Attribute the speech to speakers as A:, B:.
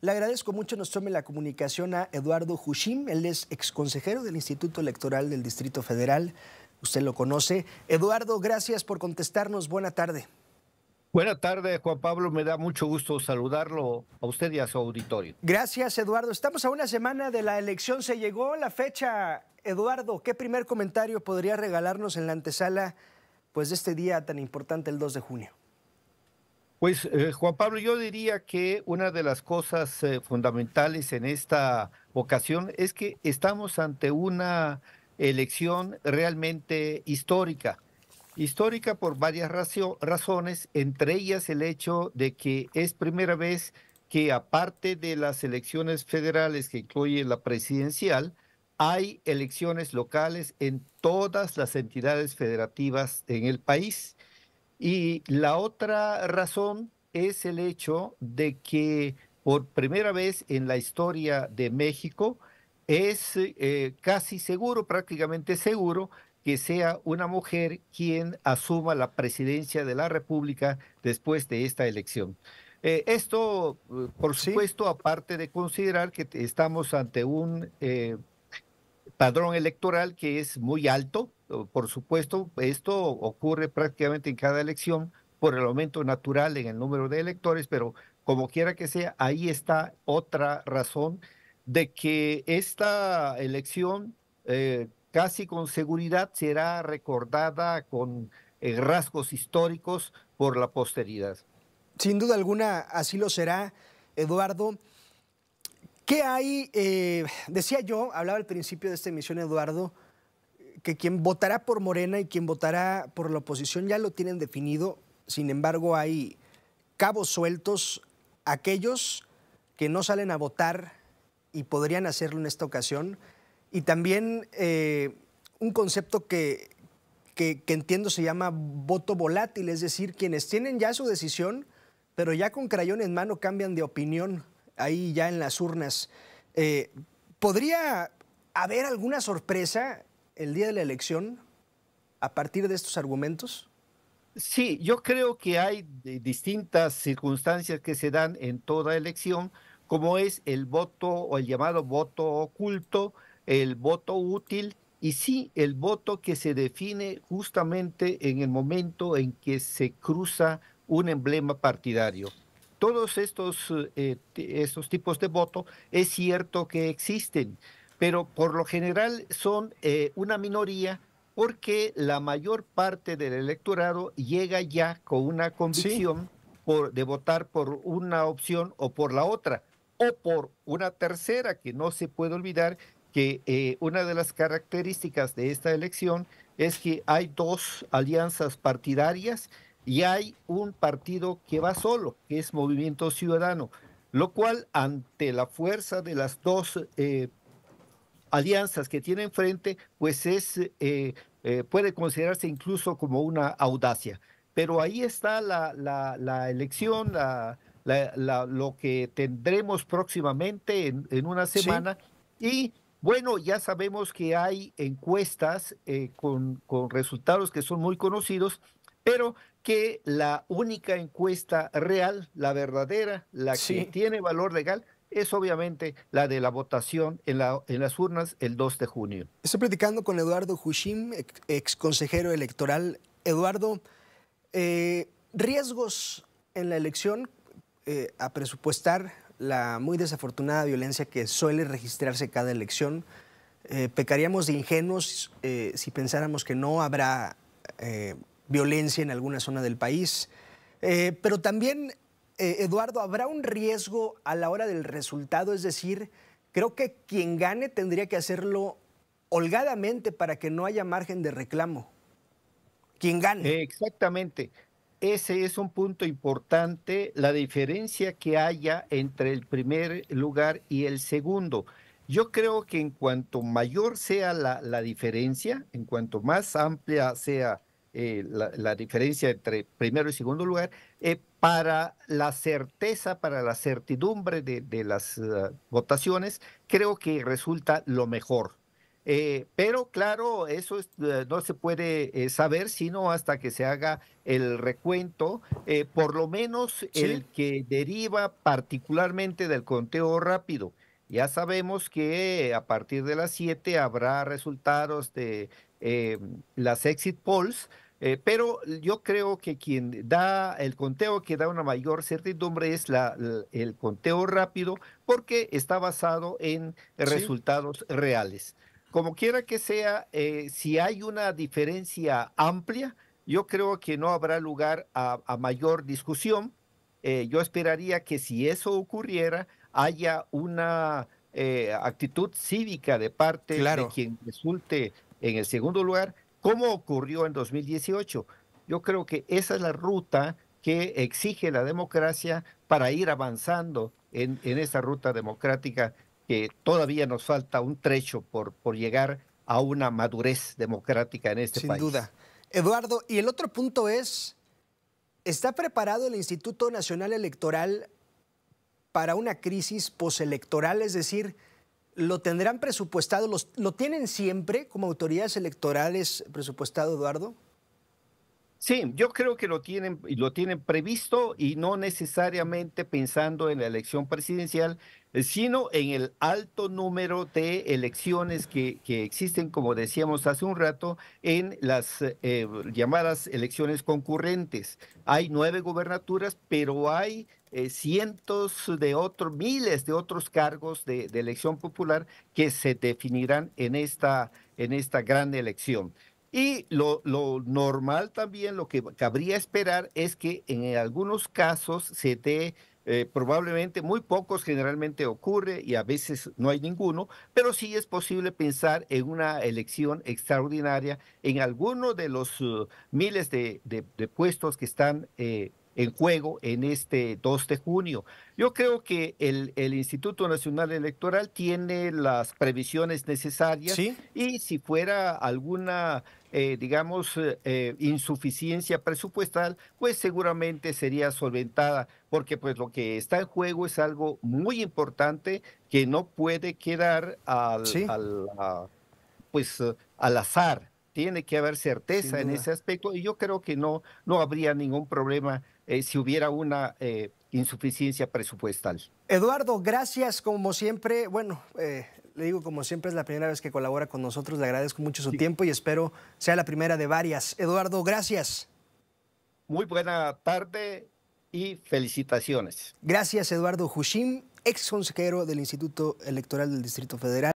A: Le agradezco mucho, nos tome la comunicación a Eduardo Jushim, él es exconsejero del Instituto Electoral del Distrito Federal, usted lo conoce. Eduardo, gracias por contestarnos, buena tarde. Buena tarde, Juan Pablo. Me da mucho gusto saludarlo a usted y
B: a su auditorio.
A: Gracias, Eduardo. Estamos a una semana de la elección. Se llegó la fecha. Eduardo, ¿qué primer comentario podría regalarnos en la antesala pues, de este día tan importante, el 2 de junio?
B: Pues eh, Juan Pablo, yo diría que una de las cosas eh, fundamentales en esta ocasión es que estamos ante una elección realmente histórica. Histórica por varias razones, entre ellas el hecho de que es primera vez que aparte de las elecciones federales que incluye la presidencial, hay elecciones locales en todas las entidades federativas en el país. Y la otra razón es el hecho de que por primera vez en la historia de México es eh, casi seguro, prácticamente seguro, que sea una mujer quien asuma la presidencia de la República después de esta elección. Eh, esto, eh, por supuesto, aparte de considerar que estamos ante un Padrón electoral que es muy alto. Por supuesto, esto ocurre prácticamente en cada elección por el aumento natural en el número de electores, pero como quiera que sea, ahí está otra razón de que esta elección eh, casi con seguridad será recordada con eh, rasgos
A: históricos por la posteridad. Sin duda alguna, así lo será, Eduardo. ¿Qué hay? Eh, decía yo, hablaba al principio de esta emisión, Eduardo, que quien votará por Morena y quien votará por la oposición ya lo tienen definido. Sin embargo, hay cabos sueltos, aquellos que no salen a votar y podrían hacerlo en esta ocasión. Y también eh, un concepto que, que, entiendo se llama voto volátil, es decir, quienes tienen ya su decisión, pero ya con crayón en mano cambian de opinión ahí ya en las urnas. Eh, ¿Podría haber alguna sorpresa el día de la elección a partir de estos argumentos? Sí,
B: yo creo que hay distintas circunstancias que se dan en toda elección, como es el voto o el llamado voto oculto, el voto útil y sí el voto que se define justamente en el momento en que se cruza un emblema partidario. Todos eh, estos, tipos de voto es cierto que existen, pero por lo general son eh, una minoría porque la mayor parte del electorado llega ya con una convicción por, de votar por una opción o por la otra, o por una tercera, que no se puede olvidar que eh, una de las características de esta elección es que hay dos alianzas partidarias y hay un partido que va solo, que es Movimiento Ciudadano, lo cual ante la fuerza de las dos eh, alianzas que tiene enfrente, pues es, eh, eh, puede considerarse incluso como una audacia. Pero ahí está la, elección, lo que tendremos próximamente en, una semana. Y bueno, ya sabemos que hay encuestas con, con, resultados que son muy conocidos pero que la única encuesta real, la verdadera, la que tiene valor legal, es obviamente la de la votación en, las urnas el 2 de junio. Estoy
A: platicando con Eduardo Hushim, ex consejero electoral. Eduardo, eh, riesgos en la elección eh, a presupuestar la muy desafortunada violencia que suele registrarse cada elección. Eh, pecaríamos de ingenuos si pensáramos que no habrá violencia en alguna zona del país. Eh, pero también, eh, Eduardo, ¿habrá un riesgo a la hora del resultado? Es decir, creo que quien gane tendría que hacerlo holgadamente para que no haya margen de reclamo. Quien gane. Exactamente.
B: Ese es un punto importante, la diferencia que haya entre el primer lugar y el segundo. Yo creo que en cuanto mayor sea la, la diferencia, en cuanto más amplia sea eh, la, diferencia entre primero y segundo lugar, eh, para la certeza, para la certidumbre de, las ah, votaciones, creo que resulta lo mejor. Eh, pero claro, eso no se puede saber sino hasta que se haga el recuento, por lo menos el que deriva particularmente del conteo rápido. Ya sabemos que a partir de las 7 habrá resultados de eh, las exit polls, eh, pero yo creo que quien da el conteo que da una mayor certidumbre es el conteo rápido porque está basado en resultados reales. Como quiera que sea, eh, si hay una diferencia amplia, yo creo que no habrá lugar a, mayor discusión. yo esperaría que si eso ocurriera, haya una actitud cívica de parte de quien resulte en el segundo lugar, ¿cómo ocurrió en 2018? Yo creo que esa es la ruta que exige la democracia para ir avanzando en, esa ruta democrática que todavía nos falta un trecho por, llegar a
A: una madurez democrática en este país. Sin duda. Eduardo, y el otro punto es, ¿está preparado el Instituto Nacional Electoral para una crisis postelectoral? Es decir, ¿Lo tendrán presupuestado? ¿Lo tienen siempre como autoridades electorales presupuestado, Eduardo?
B: Sí, yo creo que lo tienen, lo tienen previsto y no necesariamente pensando en la elección presidencial, eh, sino en el alto número de elecciones que, que existen, como decíamos hace un rato, en las eh, eh, llamadas elecciones concurrentes. Hay nueve gobernaturas, pero hay cientos de otros, miles de otros cargos de, de elección popular que se definirán en esta, en esta gran elección. Y lo, lo, normal también, lo que cabría esperar es que en algunos casos se dé eh, probablemente muy pocos generalmente ocurre y a veces no hay ninguno, pero sí es posible pensar en una elección extraordinaria en alguno de los uh, miles de, puestos que están eh, en juego en este 2 de junio. Yo creo que el, Instituto Nacional Electoral tiene las previsiones necesarias y si fuera alguna, eh, digamos, eh, eh, insuficiencia presupuestal, pues seguramente sería solventada, porque pues lo que está en juego es algo muy importante que no puede quedar al, ah, pues al azar tiene que haber certeza en ese aspecto y yo creo que no, no habría ningún problema eh, si hubiera una eh, insuficiencia presupuestal.
A: Eduardo, gracias como siempre. Bueno, eh, le digo como siempre es la primera vez que colabora con nosotros. Le agradezco mucho su tiempo y espero sea la primera de varias. Eduardo, gracias. Muy
B: buena tarde y felicitaciones.
A: Gracias, Eduardo Jushim, ex consejero del Instituto Electoral del Distrito Federal.